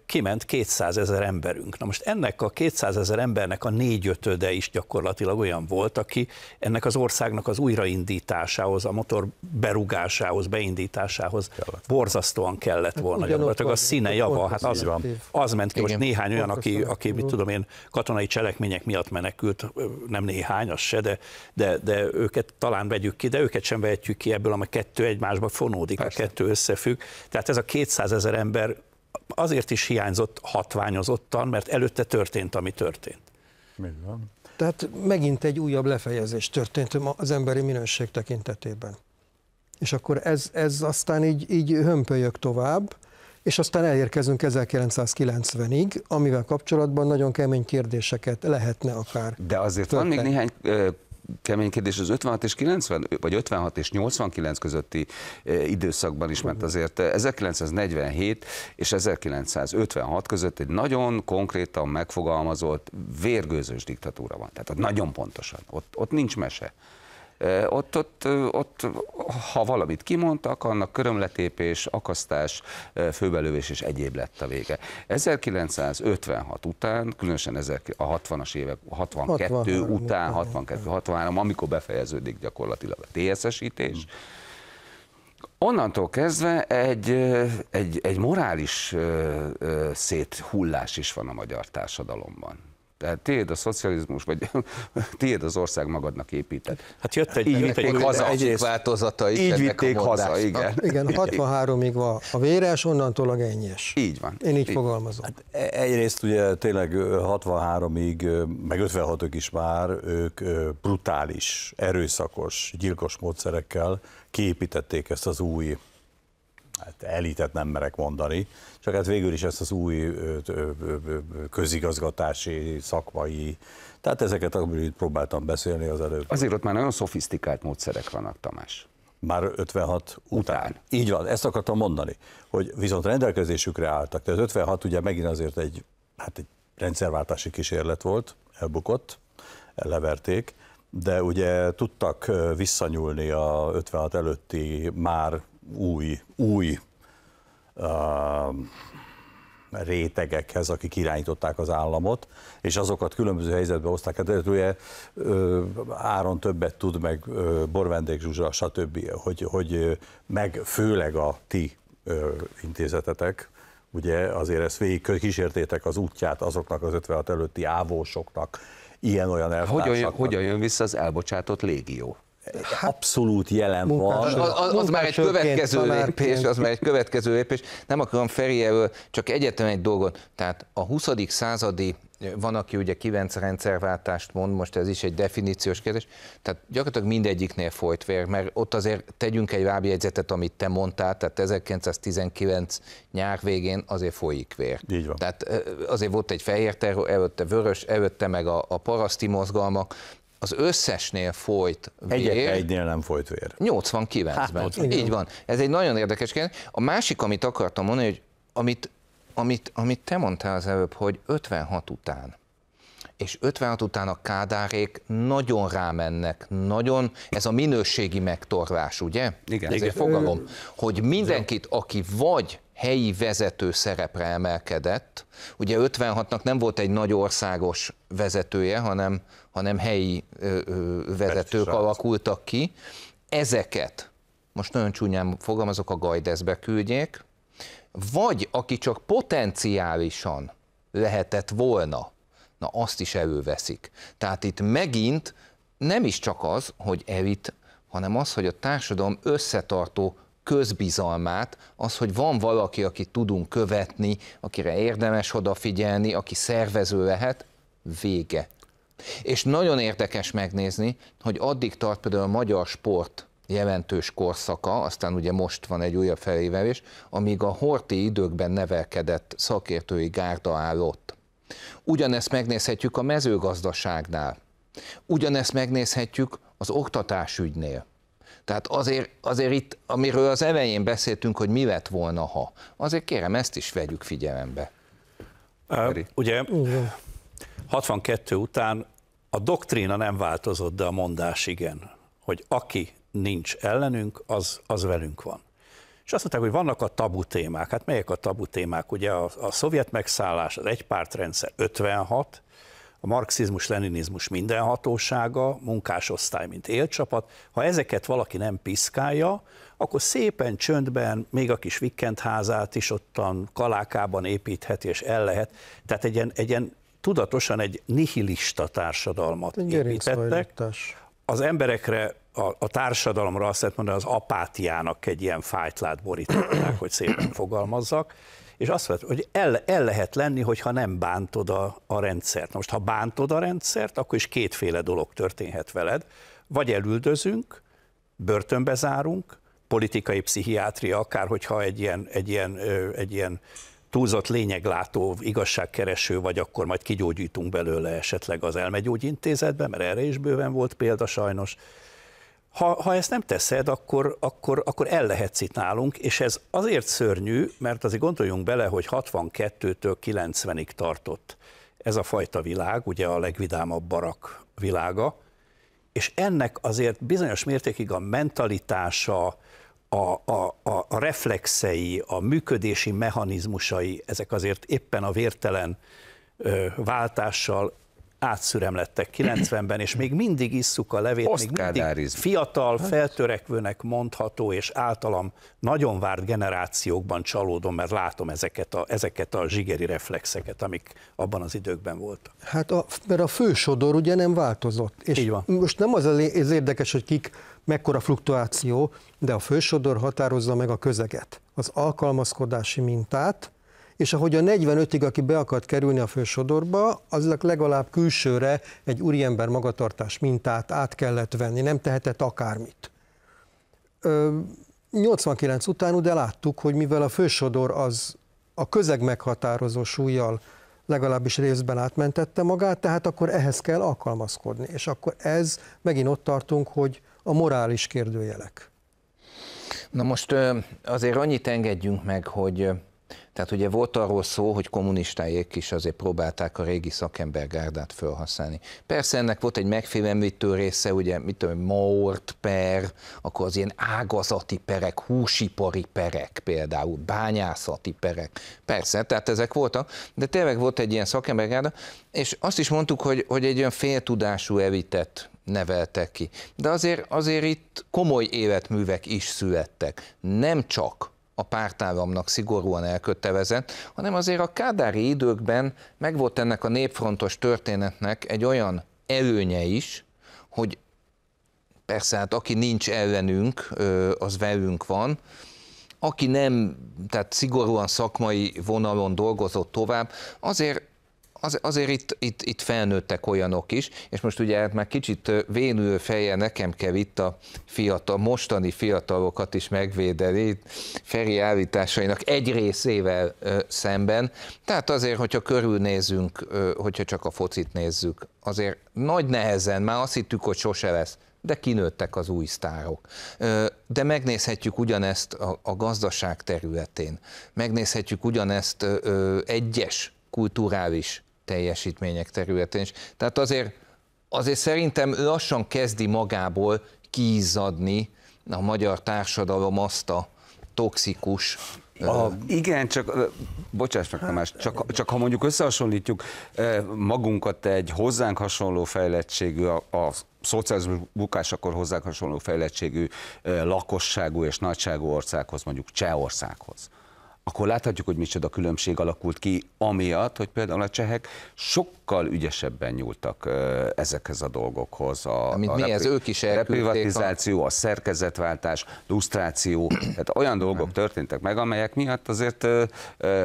kiment 200 ezer emberünk. Na most ennek a 200 ezer embernek a négyötöde is gyakorlatilag olyan volt, aki ennek az országnak az újraindításához, a motor berugásához, beindításához kellett. borzasztóan kellett hát volna. Gyakorlatilag a színe java, hát az, van. az ment ki. Most néhány olyan, aki, aki mit tudom én, katonai cselekmények miatt menekült, nem néhány, az se, de, de, de őket talán vegyük ki, de őket sem vehetjük ki ebből, amely kettő egymásba fonódik, Persze. a kettő összefügg elértük. Tehát ez a 200 ezer ember azért is hiányzott hatványozottan, mert előtte történt, ami történt. Minden. Tehát megint egy újabb lefejezés történt az emberi minőség tekintetében. És akkor ez, ez aztán így, így hömpölyök tovább, és aztán elérkezünk 1990-ig, amivel kapcsolatban nagyon kemény kérdéseket lehetne akár. De azért történt. van még néhány kemény kérdés, az 56 és 90, vagy 56 és 89 közötti eh, időszakban is, mert azért 1947 eh, és 1956 között egy nagyon konkrétan megfogalmazott vérgőzős diktatúra van. Tehát ott nagyon pontosan, ott, ott nincs mese. Ott, ott, ott, ha valamit kimondtak, annak körömletépés, akasztás, főbelövés és egyéb lett a vége. 1956 után, különösen ezek a 60-as évek, 62 után, 62, 63, amikor befejeződik gyakorlatilag a tss esítés Onnantól kezdve egy, egy, egy morális széthullás is van a magyar társadalomban. Tehát tiéd a szocializmus, vagy tiéd az ország magadnak épített. Hát jött egy, így vitték egy haza, változata is így vitték a haza, igen. igen. 63-ig van a véres, onnantól a gennyes. Így van. Én így, így. fogalmazom. Hát e- egyrészt ugye tényleg 63-ig, meg 56-ig is már ők brutális, erőszakos, gyilkos módszerekkel kiépítették ezt az új hát elitet nem merek mondani, csak hát végül is ezt az új közigazgatási, szakmai, tehát ezeket, amiről próbáltam beszélni az előbb. Azért ott már nagyon szofisztikált módszerek vannak, Tamás. Már 56 után. után. Így van, ezt akartam mondani, hogy viszont rendelkezésükre álltak. Tehát 56 ugye megint azért egy, hát egy rendszerváltási kísérlet volt, elbukott, leverték, de ugye tudtak visszanyúlni a 56 előtti már új, új uh, rétegekhez, akik irányították az államot, és azokat különböző helyzetbe hozták. Hát ugye Áron többet tud, meg Borvendék Zsuzsa, stb., hogy, hogy meg főleg a ti intézetetek, ugye azért ezt végig kísértétek az útját azoknak az 56 előtti ávósoknak, ilyen-olyan elvtársaknak. Hogyan, hogyan jön vissza az elbocsátott légió? Hát, abszolút jelen munkás, van. Az, az már egy következő lépés, az már egy következő lépés. Nem akarom Feri elől, csak egyetlen egy dolgot. Tehát a 20. századi van, aki ugye kivenc rendszerváltást mond, most ez is egy definíciós kérdés, tehát gyakorlatilag mindegyiknél folyt vér, mert ott azért tegyünk egy lábjegyzetet, amit te mondtál, tehát 1919 nyár végén azért folyik vér. Így van. Tehát azért volt egy fehér terror, előtte vörös, előtte meg a, a paraszti mozgalmak, az összesnél folyt vér. Egy egynél nem folyt vér. 89-ben. Hát, Így van. Ez egy nagyon érdekes kérdés. A másik, amit akartam mondani, hogy amit, amit, amit te mondtál az előbb, hogy 56 után és 56 után a kádárék nagyon rámennek, nagyon, ez a minőségi megtorlás, ugye? Igen. Ez egy fogalom, hogy mindenkit, aki vagy helyi vezető szerepre emelkedett, ugye 56-nak nem volt egy nagy országos vezetője, hanem, hanem helyi ö, ö, vezetők alakultak ki. Ezeket, most nagyon csúnyán fogalmazok, a Gajdeszbe küldjék, vagy aki csak potenciálisan lehetett volna, na azt is előveszik. Tehát itt megint nem is csak az, hogy elit, hanem az, hogy a társadalom összetartó közbizalmát, az, hogy van valaki, akit tudunk követni, akire érdemes odafigyelni, aki szervező lehet, vége. És nagyon érdekes megnézni, hogy addig tart például a magyar sport jelentős korszaka, aztán ugye most van egy újabb felévelés, amíg a horti időkben nevelkedett szakértői gárda állott. Ugyanezt megnézhetjük a mezőgazdaságnál. Ugyanezt megnézhetjük az oktatásügynél. Tehát azért, azért itt, amiről az elején beszéltünk, hogy mi lett volna, ha, azért kérem, ezt is vegyük figyelembe. Uh, ugye, uh. 62 után a doktrína nem változott, de a mondás igen, hogy aki nincs ellenünk, az, az velünk van. És azt mondták, hogy vannak a tabu témák. Hát melyek a tabu témák? Ugye a, a szovjet megszállás, az egypártrendszer 56, a marxizmus-leninizmus mindenhatósága, munkásosztály, mint élcsapat. Ha ezeket valaki nem piszkálja, akkor szépen csöndben még a kis vikendházát is ottan kalákában építheti, és el lehet. Tehát egy ilyen, egy ilyen tudatosan egy nihilista társadalmat építettek. Az emberekre, a, a társadalomra azt lehet mondani, az apátiának egy ilyen fájtlát borították, hogy szépen fogalmazzak, és azt mondta, hogy el, el lehet lenni, hogyha nem bántod a, a rendszert. Most, ha bántod a rendszert, akkor is kétféle dolog történhet veled. Vagy elüldözünk, börtönbe zárunk, politikai pszichiátria, akár hogyha egy ilyen, egy ilyen, egy ilyen túlzott lényeglátó, igazságkereső vagy, akkor majd kigyógyítunk belőle esetleg az elmegyógyintézetbe, mert erre is bőven volt példa sajnos. Ha, ha ezt nem teszed, akkor, akkor, akkor el lehetsz itt nálunk, és ez azért szörnyű, mert azért gondoljunk bele, hogy 62-től 90-ig tartott ez a fajta világ, ugye a legvidámabb barak világa, és ennek azért bizonyos mértékig a mentalitása, a, a, a reflexei, a működési mechanizmusai, ezek azért éppen a vértelen ö, váltással átszüremlettek 90-ben, és még mindig isszuk a levét, még mindig fiatal, hát. feltörekvőnek mondható, és általam nagyon várt generációkban csalódom, mert látom ezeket a, ezeket a zsigeri reflexeket, amik abban az időkben voltak. Hát a, mert a fősodor ugye nem változott. És Így van. most nem az az érdekes, hogy kik mekkora fluktuáció, de a fősodor határozza meg a közeget, az alkalmazkodási mintát, és ahogy a 45-ig, aki be akart kerülni a fősodorba, az legalább külsőre egy úriember magatartás mintát át kellett venni, nem tehetett akármit. 89 után de láttuk, hogy mivel a fősodor az a közeg meghatározó súlyjal legalábbis részben átmentette magát, tehát akkor ehhez kell alkalmazkodni. És akkor ez, megint ott tartunk, hogy a morális kérdőjelek. Na most azért annyit engedjünk meg, hogy tehát ugye volt arról szó, hogy kommunistáik is azért próbálták a régi szakembergárdát felhasználni. Persze ennek volt egy megfélemlítő része, ugye mit tudom, Maort per, akkor az ilyen ágazati perek, húsipari perek például, bányászati perek. Persze, tehát ezek voltak, de tényleg volt egy ilyen szakembergárda, és azt is mondtuk, hogy, hogy egy olyan féltudású evitett neveltek ki. De azért, azért itt komoly életművek is születtek. Nem csak a pártállamnak szigorúan elkötelezett, hanem azért a kádári időkben megvolt ennek a népfrontos történetnek egy olyan előnye is, hogy persze hát aki nincs ellenünk, az velünk van, aki nem, tehát szigorúan szakmai vonalon dolgozott tovább, azért az, azért itt, itt, itt felnőttek olyanok is, és most ugye már kicsit vénülő feje nekem kell itt a fiatal, mostani fiatalokat is megvédeni, Feri állításainak egy részével ö, szemben. Tehát azért, hogyha körülnézünk, ö, hogyha csak a focit nézzük, azért nagy nehezen, már azt hittük, hogy sose lesz, de kinőttek az új sztárok. De megnézhetjük ugyanezt a, a gazdaság területén, megnézhetjük ugyanezt egyes kulturális teljesítmények területén is. Tehát azért, azért szerintem lassan kezdi magából kiizzadni a magyar társadalom azt a toxikus a, igen, csak, bocsáss meg Tamás, csak, csak ha mondjuk összehasonlítjuk magunkat egy hozzánk hasonló fejlettségű, a, a szocializmus bukásakor akkor hozzánk hasonló fejlettségű lakosságú és nagyságú országhoz, mondjuk Csehországhoz akkor láthatjuk, hogy micsoda különbség alakult ki, amiatt, hogy például a csehek sokkal ügyesebben nyúltak ezekhez a dolgokhoz. A, Mint a mi, ez ők is A privatizáció, a... szerkezetváltás, lustráció, tehát olyan dolgok történtek meg, amelyek miatt azért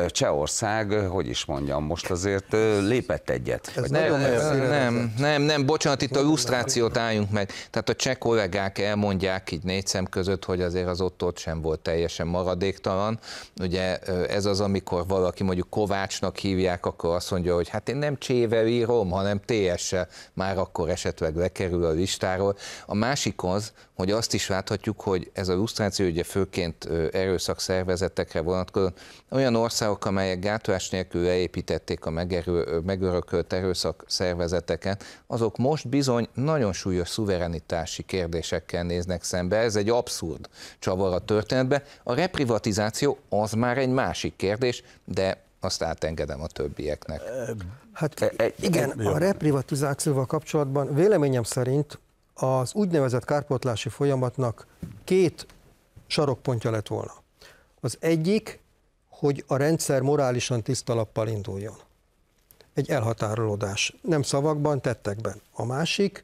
Csehország, hogy is mondjam, most azért lépett egyet. Ez nem, nem, nem, nem, nem, nem, bocsánat, itt a lustrációt álljunk meg. Tehát a cseh kollégák elmondják így négy szem között, hogy azért az ott, ott sem volt teljesen maradéktalan. Ugye ez az, amikor valaki mondjuk Kovácsnak hívják, akkor azt mondja, hogy hát én nem csével írom, hanem ts e, már akkor esetleg lekerül a listáról. A másik az, hogy azt is láthatjuk, hogy ez a lusztráció ugye főként erőszakszervezetekre vonatkozó, olyan országok, amelyek gátlás nélkül leépítették a megerő, megörökölt erőszakszervezeteket, azok most bizony nagyon súlyos szuverenitási kérdésekkel néznek szembe. Ez egy abszurd csavar a történetbe. A reprivatizáció az már egy másik kérdés, de azt átengedem a többieknek. Hát e, e, igen, a reprivatizációval kapcsolatban véleményem szerint az úgynevezett kárpótlási folyamatnak két sarokpontja lett volna. Az egyik, hogy a rendszer morálisan tisztalappal induljon. Egy elhatárolódás, nem szavakban, tettekben. A másik,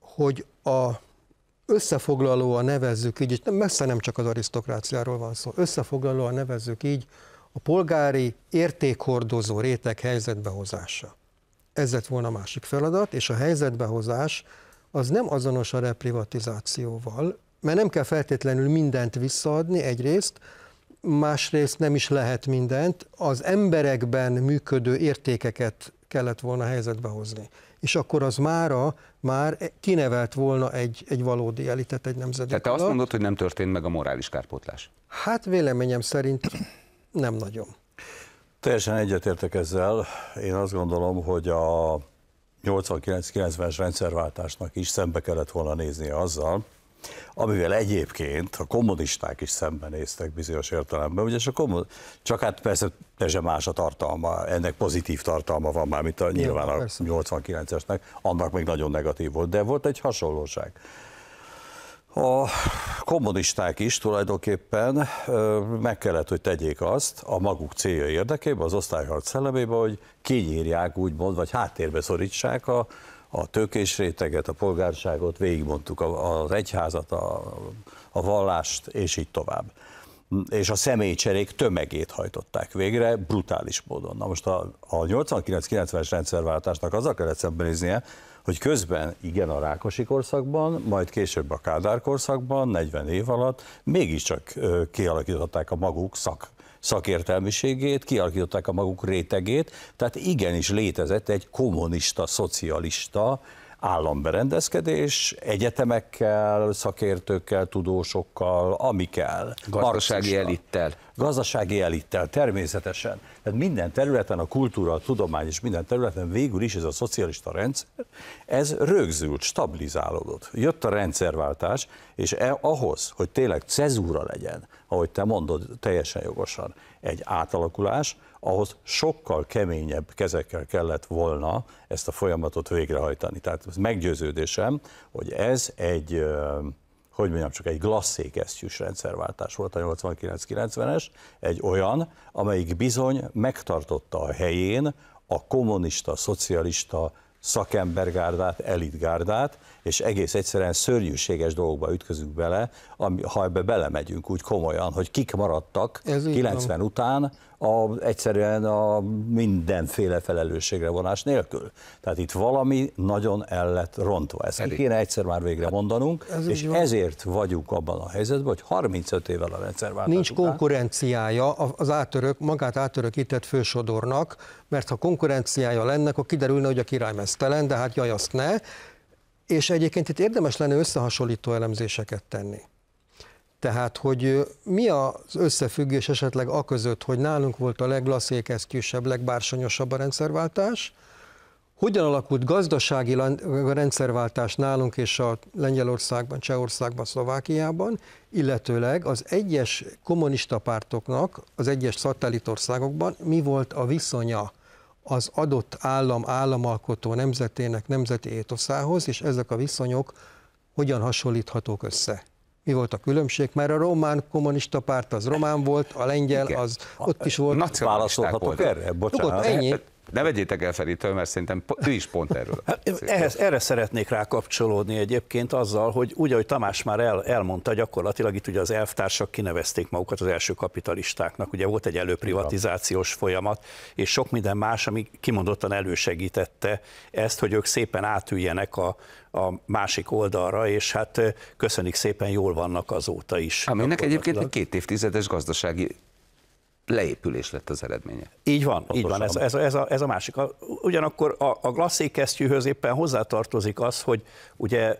hogy a összefoglalóan nevezzük így, nem, messze nem csak az arisztokráciáról van szó, összefoglalóan nevezzük így a polgári értékhordozó réteg helyzetbehozása. Ez lett volna a másik feladat, és a helyzetbehozás az nem azonos a reprivatizációval, mert nem kell feltétlenül mindent visszaadni egyrészt, másrészt nem is lehet mindent, az emberekben működő értékeket kellett volna helyzetbe hozni. És akkor az mára már kinevelt volna egy, egy valódi elitet, egy nemzedék. Tehát te alatt. azt mondod, hogy nem történt meg a morális kárpótlás? Hát véleményem szerint nem nagyon. Teljesen egyetértek ezzel. Én azt gondolom, hogy a 89-90-es rendszerváltásnak is szembe kellett volna néznie azzal, amivel egyébként a kommunisták is szembenéztek bizonyos értelemben, ugye csak, kommun... csak hát persze teljesen más a tartalma, ennek pozitív tartalma van már, mint a nyilván a 89-esnek, annak még nagyon negatív volt, de volt egy hasonlóság. A kommunisták is tulajdonképpen meg kellett, hogy tegyék azt a maguk célja érdekében, az osztályharc szellemében, hogy kinyírják úgymond, vagy háttérbe szorítsák a, a tőkés réteget, a polgárságot, végigmondtuk az egyházat, a, a vallást, és így tovább és a személycserék tömegét hajtották végre brutális módon. Na most a, a 89-90-es rendszerváltásnak azzal kellett szembenéznie, hogy közben igen a Rákosi korszakban, majd később a Kádár korszakban, 40 év alatt mégiscsak kialakították a maguk szak szakértelmiségét, kialakították a maguk rétegét, tehát igenis létezett egy kommunista, szocialista, államberendezkedés, egyetemekkel, szakértőkkel, tudósokkal, amikkel, Gazdasági Gazdasági elittel. Gazdasági elittel, természetesen. Tehát minden területen, a kultúra, a tudomány és minden területen végül is ez a szocialista rendszer, ez rögzült, stabilizálódott. Jött a rendszerváltás, és e, ahhoz, hogy tényleg cezúra legyen, ahogy te mondod teljesen jogosan, egy átalakulás, ahhoz sokkal keményebb kezekkel kellett volna ezt a folyamatot végrehajtani. Tehát az meggyőződésem, hogy ez egy hogy mondjam, csak egy glasszékesztyűs rendszerváltás volt a 89-90-es, egy olyan, amelyik bizony megtartotta a helyén a kommunista, szocialista szakembergárdát, elitgárdát, és egész egyszerűen szörnyűséges dolgokba ütközünk bele, ami, ha ebbe belemegyünk úgy komolyan, hogy kik maradtak Ez 90 van. után, a, egyszerűen a mindenféle felelősségre vonás nélkül. Tehát itt valami nagyon el lett rontva. Ezt Elég. kéne egyszer már végre hát, mondanunk, Ez és ezért vagyunk abban a helyzetben, hogy 35 évvel a rendszerváltás Nincs után... konkurenciája az átörök, magát átörökített fősodornak, mert ha konkurenciája lenne, akkor kiderülne, hogy a király mesztelen, de hát jaj, azt ne. És egyébként itt érdemes lenne összehasonlító elemzéseket tenni. Tehát, hogy mi az összefüggés esetleg a között, hogy nálunk volt a leglaszékesztyűsebb, legbársonyosabb a rendszerváltás, hogyan alakult gazdasági rendszerváltás nálunk és a Lengyelországban, Csehországban, Szlovákiában, illetőleg az egyes kommunista pártoknak az egyes szatellitországokban mi volt a viszonya az adott állam államalkotó nemzetének nemzeti étoszához, és ezek a viszonyok hogyan hasonlíthatók össze? mi volt a különbség? Mert a román kommunista párt az román volt, a lengyel Igen. az ott is volt. Nagy választhatok erre? Bocsánat. Nyugodt, ennyi. Hát, ne vegyétek el Feritől, mert szerintem ő is pont erről. Hát, ehhez, erre szeretnék rákapcsolódni egyébként azzal, hogy úgy, ahogy Tamás már el, elmondta, gyakorlatilag itt ugye az elvtársak kinevezték magukat az első kapitalistáknak. Ugye volt egy előprivatizációs folyamat, és sok minden más, ami kimondottan elősegítette ezt, hogy ők szépen átüljenek a, a másik oldalra, és hát köszönik szépen, jól vannak azóta is. Aminek egyébként egy két évtizedes gazdasági leépülés lett az eredménye. Így van, Pontosan. így van, ez, ez, ez, a, ez a másik. A, ugyanakkor a, a glasszékesztyűhöz éppen hozzátartozik az, hogy ugye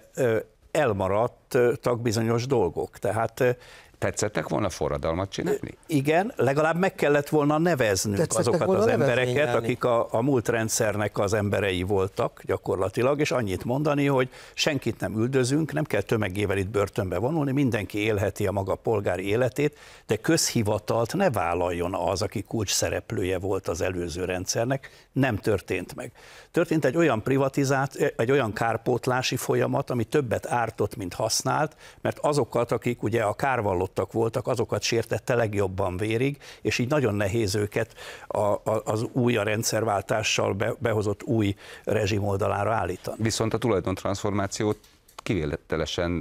elmaradt bizonyos dolgok. Tehát Tetszettek volna forradalmat csinálni? Igen, legalább meg kellett volna neveznünk Tetszettek azokat volna az embereket, akik a, a múlt rendszernek az emberei voltak gyakorlatilag, és annyit mondani, hogy senkit nem üldözünk, nem kell tömegével itt börtönbe vonulni, mindenki élheti a maga polgári életét, de közhivatalt ne vállaljon az, aki kulcs szereplője volt az előző rendszernek, nem történt meg. Történt egy olyan privatizált, egy olyan kárpótlási folyamat, ami többet ártott, mint használt, mert azokat, akik ugye a kárvallott halottak voltak, azokat sértette legjobban vérig, és így nagyon nehéz őket a, a, az új a rendszerváltással be, behozott új rezsim oldalára állítani. Viszont a tulajdontranszformációt kivételesen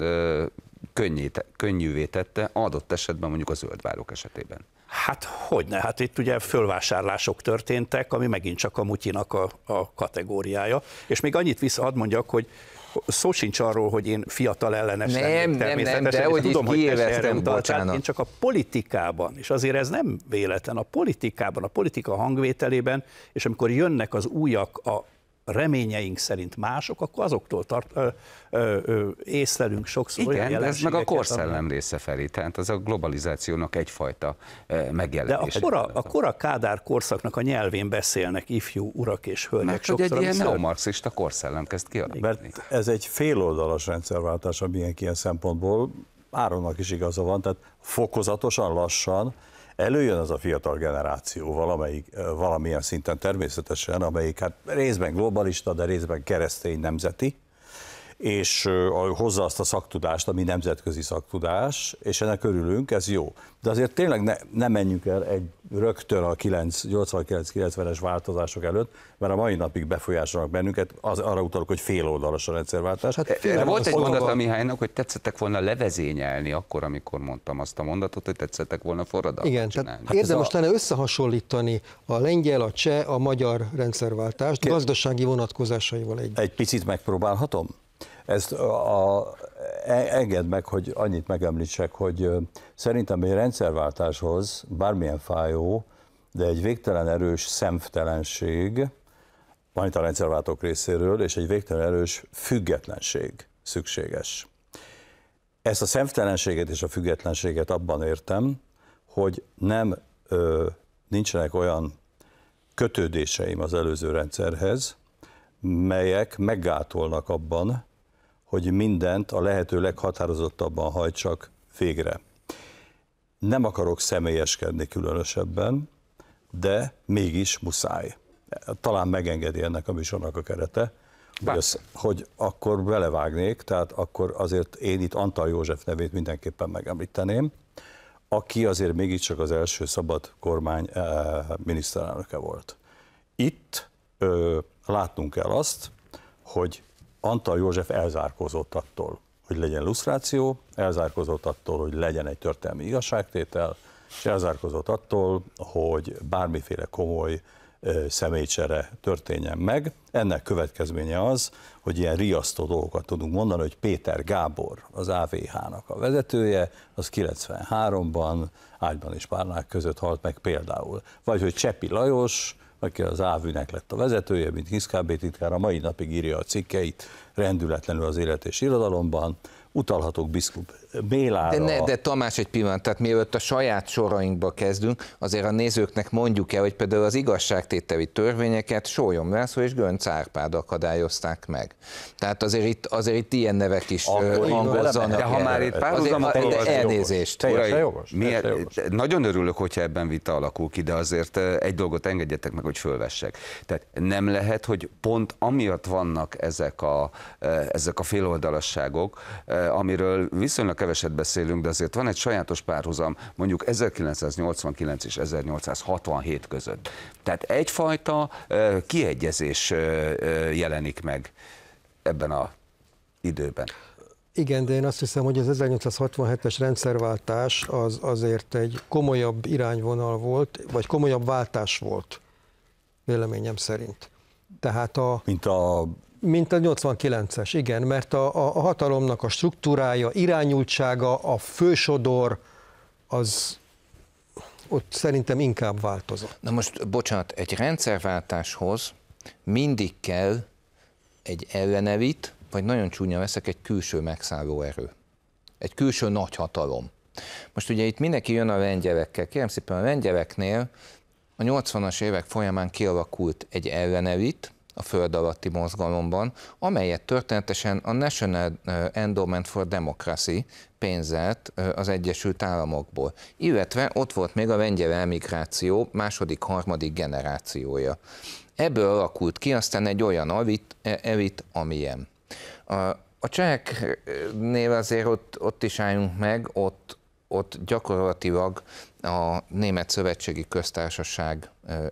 könnyé, könnyűvé tette adott esetben mondjuk a zöldvárok esetében. Hát ne? hát itt ugye fölvásárlások történtek, ami megint csak a mutyinak a, a kategóriája, és még annyit visszaad mondjak, hogy szó sincs arról, hogy én fiatal ellenes nem, lennék természetesen. Nem, nem, de hogy tudom, hogy erre utaltál, hát én csak a politikában, és azért ez nem véletlen, a politikában, a politika hangvételében, és amikor jönnek az újak a reményeink szerint mások, akkor azoktól tart, ö, ö, ö, észlelünk sokszor Igen, olyan de ez meg a korszellem része felé, tehát az a globalizációnak egyfajta megjelenés. De a kora, a kora Kádár korszaknak a nyelvén beszélnek ifjú urak és hölgyek Mert sokszor. egy ilyen neomarxista korszellem kezd kialakulni. Mert ez egy féloldalas rendszerváltás, amilyen ilyen szempontból Áronnak is igaza van, tehát fokozatosan, lassan, előjön az a fiatal generáció valamelyik, valamilyen szinten természetesen, amelyik hát részben globalista, de részben keresztény nemzeti, és hozza azt a szaktudást, ami nemzetközi szaktudás, és ennek örülünk, ez jó. De azért tényleg ne, ne menjünk el egy rögtön a 89-90-es változások előtt, mert a mai napig befolyásolnak bennünket, az, arra utalok, hogy féloldalas a rendszerváltás. Hát fél volt egy mondat a Mihálynak, hogy tetszettek volna levezényelni akkor, amikor mondtam azt a mondatot, hogy tetszettek volna forradalmat Igen, csinálni. hát érdemes hát a... lenne összehasonlítani a lengyel, a cseh, a magyar rendszerváltást Kér... gazdasági vonatkozásaival egy. Egy picit megpróbálhatom? Ezt a, a, e, engedd meg, hogy annyit megemlítsek, hogy szerintem egy rendszerváltáshoz bármilyen fájó, de egy végtelen erős szemtelenség, van itt a rendszerváltók részéről, és egy végtelen erős függetlenség szükséges. Ezt a szemtelenséget és a függetlenséget abban értem, hogy nem ö, nincsenek olyan kötődéseim az előző rendszerhez, melyek meggátolnak abban, hogy mindent a lehető leghatározottabban hajtsak végre. Nem akarok személyeskedni különösebben, de mégis muszáj. Talán megengedi ennek a műsornak a kerete, hogy, az, hogy akkor belevágnék, tehát akkor azért én itt Antal József nevét mindenképpen megemlíteném, aki azért mégiscsak az első szabad kormány eh, miniszterelnöke volt. Itt ö, látnunk kell azt, hogy Antal József elzárkózott attól, hogy legyen lusztráció, elzárkózott attól, hogy legyen egy történelmi igazságtétel, és elzárkózott attól, hogy bármiféle komoly személycsere történjen meg. Ennek következménye az, hogy ilyen riasztó dolgokat tudunk mondani, hogy Péter Gábor, az AVH-nak a vezetője, az 93-ban ágyban és párnák között halt meg például. Vagy hogy Csepi Lajos, aki az ávűnek lett a vezetője, mint Hiszkábé titkár, a mai napig írja a cikkeit, rendületlenül az élet és irodalomban, utalhatok Biszkup Bélára. De, ne, de Tamás egy pillanat, tehát mielőtt a saját sorainkba kezdünk, azért a nézőknek mondjuk el, hogy például az igazságtételi törvényeket Sólyom László és Gönc Árpád akadályozták meg. Tehát azért itt, azért itt ilyen nevek is hangozzanak. De ha már itt párhuzamot elnézést. Teljesen jogos. Miért, jogos. Nagyon örülök, hogyha ebben vita alakul ki, de azért egy dolgot engedjetek meg, hogy fölvessek. Tehát nem lehet, hogy pont amiatt vannak ezek a, ezek a féloldalasságok, Eh, amiről viszonylag keveset beszélünk, de azért van egy sajátos párhuzam, mondjuk 1989 és 1867 között. Tehát egyfajta eh, kiegyezés eh, jelenik meg ebben a időben. Igen, de én azt hiszem, hogy az 1867-es rendszerváltás az azért egy komolyabb irányvonal volt, vagy komolyabb váltás volt, véleményem szerint. Tehát a... Mint a mint a 89-es, igen, mert a, a, hatalomnak a struktúrája, irányultsága, a fősodor, az ott szerintem inkább változott. Na most, bocsánat, egy rendszerváltáshoz mindig kell egy ellenevit, vagy nagyon csúnya veszek, egy külső megszálló erő. Egy külső nagy hatalom. Most ugye itt mindenki jön a lengyelekkel. Kérem szépen, a lengyeleknél a 80-as évek folyamán kialakult egy ellenevit, a föld alatti mozgalomban, amelyet történetesen a National eh, Endowment for Democracy pénzelt eh, az Egyesült Államokból. Illetve ott volt még a lengyel emigráció második, harmadik generációja. Ebből alakult ki aztán egy olyan elit, elit amilyen. A, a cseheknél azért ott, ott is álljunk meg, ott, ott gyakorlatilag a Német Szövetségi Köztársaság eh,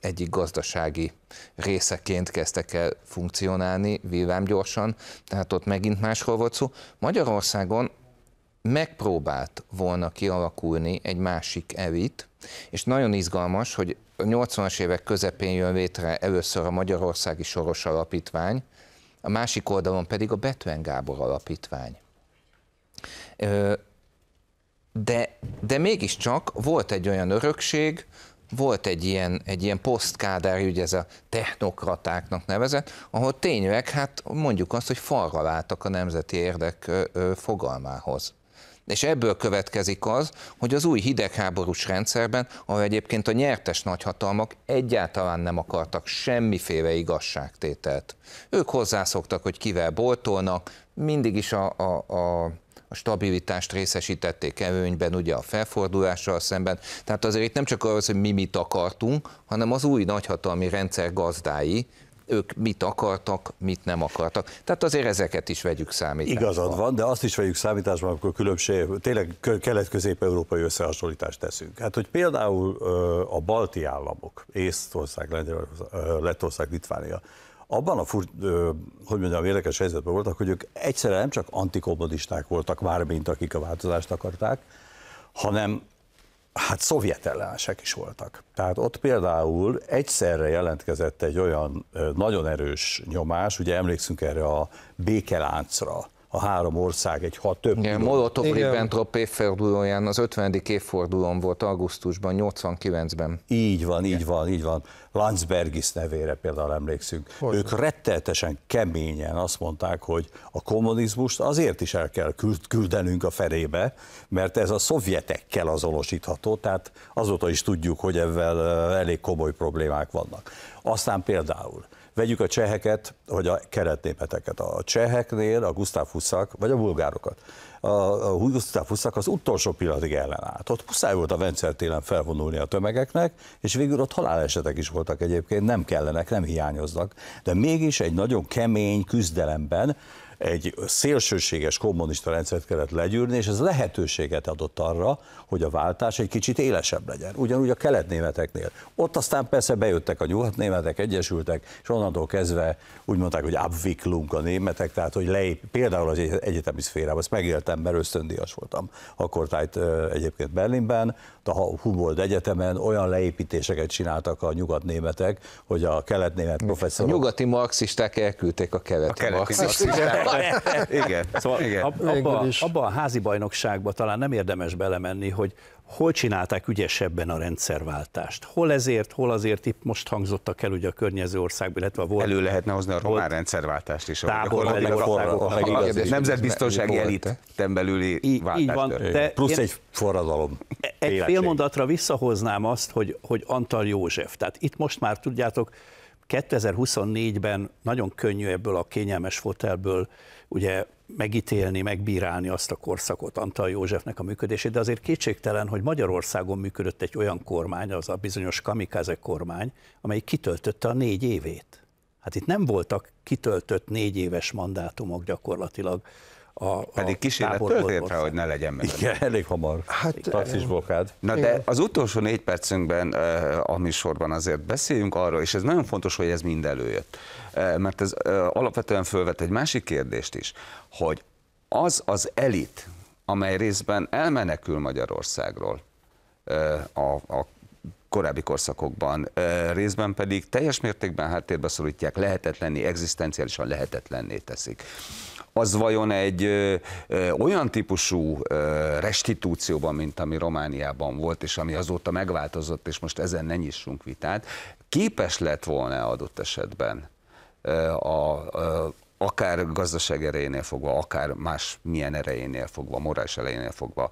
egyik gazdasági részeként kezdtek el funkcionálni gyorsan, tehát ott megint máshol volt szó. Magyarországon megpróbált volna kialakulni egy másik elit, és nagyon izgalmas, hogy a 80-as évek közepén jön létre először a Magyarországi Soros Alapítvány, a másik oldalon pedig a Betlen Gábor Alapítvány. De, de mégiscsak volt egy olyan örökség, volt egy ilyen, egy ilyen posztkádár, ugye ez a technokratáknak nevezett, ahol tényleg, hát mondjuk azt, hogy falra váltak a nemzeti érdek fogalmához. És ebből következik az, hogy az új hidegháborús rendszerben, ahol egyébként a nyertes nagyhatalmak egyáltalán nem akartak semmiféle igazságtételt. Ők hozzászoktak, hogy kivel boltolnak, mindig is a, a, a a stabilitást részesítették előnyben ugye a felfordulással szemben. Tehát azért itt nem csak arról, hogy mi mit akartunk, hanem az új nagyhatalmi rendszer gazdái, ők mit akartak, mit nem akartak. Tehát azért ezeket is vegyük számításba. Igazad van, de azt is vegyük számításba, amikor különbség, tényleg kelet-közép-európai összehasonlítást teszünk. Hát, hogy például a balti államok, Észtország, Lengyelország, Lettország, Litvánia, abban a fur, hogy mondjam, érdekes helyzetben voltak, hogy ők egyszerre nem csak antikommunisták voltak, mármint akik a változást akarták, hanem hát szovjet ellenesek is voltak. Tehát ott például egyszerre jelentkezett egy olyan nagyon erős nyomás, ugye emlékszünk erre a békeláncra, a három ország egy hat több. Igen, Molotov-Ribbentrop évfordulóján, az 50. évfordulón volt augusztusban, 89-ben. Így van, Igen. így van, így van. Landsbergis nevére például emlékszünk. Hogy? Ők retteltesen keményen azt mondták, hogy a kommunizmust azért is el kell küldenünk a felébe, mert ez a szovjetekkel azonosítható, tehát azóta is tudjuk, hogy ebben elég komoly problémák vannak. Aztán például Vegyük a cseheket, vagy a keretnépeteket. A cseheknél a Gustav Huszak, vagy a bulgárokat. A, a Gusztáv Huszak az utolsó pillanatig ellenállt. Ott muszáj volt a Vencer télen felvonulni a tömegeknek, és végül ott halálesetek is voltak egyébként, nem kellenek, nem hiányoznak. De mégis egy nagyon kemény küzdelemben egy szélsőséges kommunista rendszert kellett legyűrni, és ez lehetőséget adott arra, hogy a váltás egy kicsit élesebb legyen. Ugyanúgy a keletnémeteknél. Ott aztán persze bejöttek a nyugatnémetek, egyesültek, és onnantól kezdve úgy mondták, hogy abviklunk a németek, tehát hogy leép, például az egyetemi szférában, ezt megéltem, mert ösztöndíjas voltam akkor tájt egyébként Berlinben, a Humboldt Egyetemen olyan leépítéseket csináltak a nyugatnémetek, hogy a keletnémet professzorok... A nyugati marxisták elküldték a keleti, a keleti marxisták. Igen. Szóval igen. Abba, abba a házi bajnokságba talán nem érdemes belemenni, hogy hol csinálták ügyesebben a rendszerváltást? Hol ezért, hol azért itt most hangzottak el ugye a környező országban, illetve volt... Elő lehetne hozni a román rendszerváltást is. Tábor, a, a, a, nemzetbiztonsági eliten belüli váltást. így van, de Plusz egy forradalom. Egy fél mondatra visszahoznám azt, hogy, hogy Antal József. Tehát itt most már tudjátok, 2024-ben nagyon könnyű ebből a kényelmes fotelből ugye megítélni, megbírálni azt a korszakot, Antal Józsefnek a működését, de azért kétségtelen, hogy Magyarországon működött egy olyan kormány, az a bizonyos kamikáze kormány, amely kitöltötte a négy évét. Hát itt nem voltak kitöltött négy éves mandátumok gyakorlatilag a Pedig kísérlet történt rá, hogy ne legyen meg. Igen, elég hamar. Hát, blokád. Na igen. de az utolsó négy percünkben a műsorban azért beszéljünk arról, és ez nagyon fontos, hogy ez mind előjött. Mert ez alapvetően fölvet egy másik kérdést is, hogy az az elit, amely részben elmenekül Magyarországról a, a korábbi korszakokban, részben pedig teljes mértékben háttérbe szorítják, lehetetlenni, egzisztenciálisan lehetetlenné teszik az vajon egy ö, ö, olyan típusú ö, restitúcióban, mint ami Romániában volt, és ami azóta megváltozott, és most ezen ne nyissunk vitát, képes lett volna adott esetben ö, a, ö, akár gazdaság erejénél fogva, akár más milyen erejénél fogva, morális erejénél fogva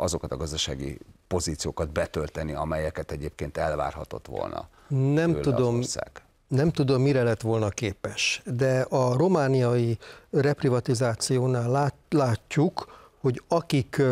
azokat a gazdasági pozíciókat betölteni, amelyeket egyébként elvárhatott volna. Nem tudom, nem tudom, mire lett volna képes, de a romániai reprivatizációnál lát, látjuk, hogy akik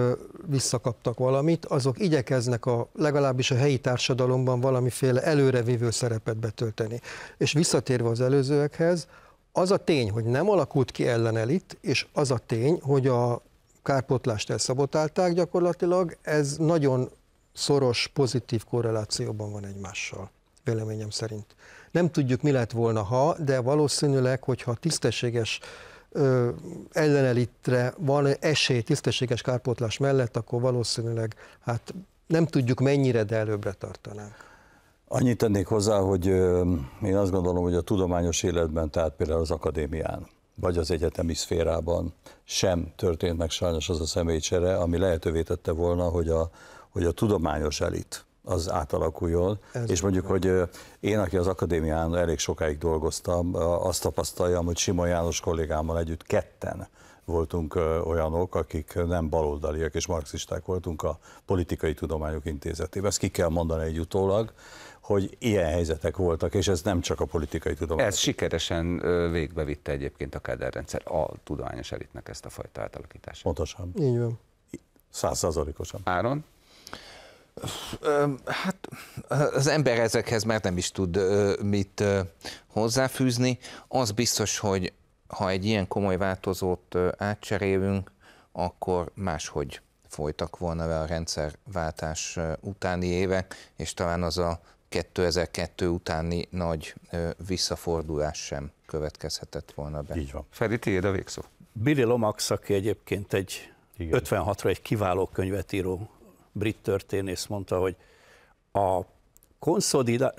visszakaptak valamit, azok igyekeznek a, legalábbis a helyi társadalomban valamiféle előrevívő szerepet betölteni. És visszatérve az előzőekhez, az a tény, hogy nem alakult ki ellenelit, és az a tény, hogy a kárpotlást elszabotálták gyakorlatilag, ez nagyon szoros, pozitív korrelációban van egymással, véleményem szerint. Nem tudjuk, mi lett volna, ha, de valószínűleg, hogyha tisztességes ö, ellenelitre van esély tisztességes kárpótlás mellett, akkor valószínűleg hát nem tudjuk mennyire, de előbbre tartanánk. Annyit tennék hozzá, hogy én azt gondolom, hogy a tudományos életben, tehát például az akadémián, vagy az egyetemi szférában sem történt meg sajnos az a személycsere, ami lehetővé tette volna, hogy a, hogy a tudományos elit, az átalakuljon. Ez és mondjuk, hogy én, aki az akadémián elég sokáig dolgoztam, azt tapasztaljam, hogy Simon János kollégámmal együtt ketten voltunk olyanok, akik nem baloldaliak és marxisták voltunk a Politikai Tudományok Intézetében. Ezt ki kell mondani egy utólag, hogy ilyen helyzetek voltak, és ez nem csak a politikai tudomány. Ez sikeresen végbevitte egyébként a kádárrendszer, a tudományos elitnek ezt a fajta átalakítását. Pontosan. Így van. Százszázalékosan. Áron? Hát az ember ezekhez már nem is tud mit hozzáfűzni. Az biztos, hogy ha egy ilyen komoly változót átcserélünk, akkor máshogy folytak volna a rendszerváltás utáni éve, és talán az a 2002 utáni nagy visszafordulás sem következhetett volna be. Így van. Feri, tiéd a végszó. Billy Lomax, aki egyébként egy 56-ra egy kiváló könyvet író brit történész mondta, hogy a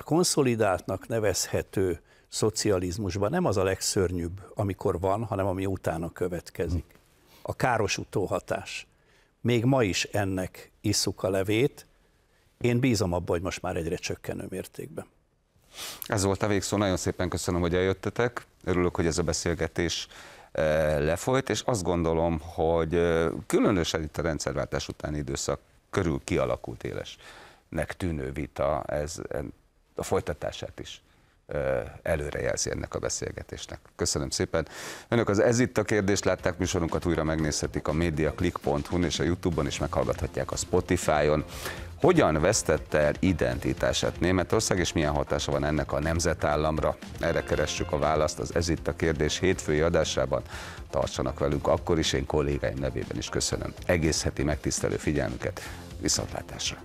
konszolidáltnak nevezhető szocializmusban nem az a legszörnyűbb, amikor van, hanem ami utána következik. A káros utóhatás. Még ma is ennek iszuk a levét. Én bízom abban, hogy most már egyre csökkenő mértékben. Ez volt a végszó, nagyon szépen köszönöm, hogy eljöttetek. Örülök, hogy ez a beszélgetés eh, lefolyt, és azt gondolom, hogy eh, különösen itt a rendszerváltás utáni időszak körül kialakult élesnek tűnő vita, ez a folytatását is előrejelzi ennek a beszélgetésnek. Köszönöm szépen. Önök az Ez itt a kérdést látták, műsorunkat újra megnézhetik a mediaclick.hu-n és a Youtube-on is meghallgathatják a Spotify-on. Hogyan vesztette el identitását Németország, és milyen hatása van ennek a nemzetállamra? Erre keressük a választ az Ez itt a kérdés hétfői adásában. Tartsanak velünk akkor is, én kollégáim nevében is köszönöm egész heti megtisztelő figyelmüket. Viszontlátásra!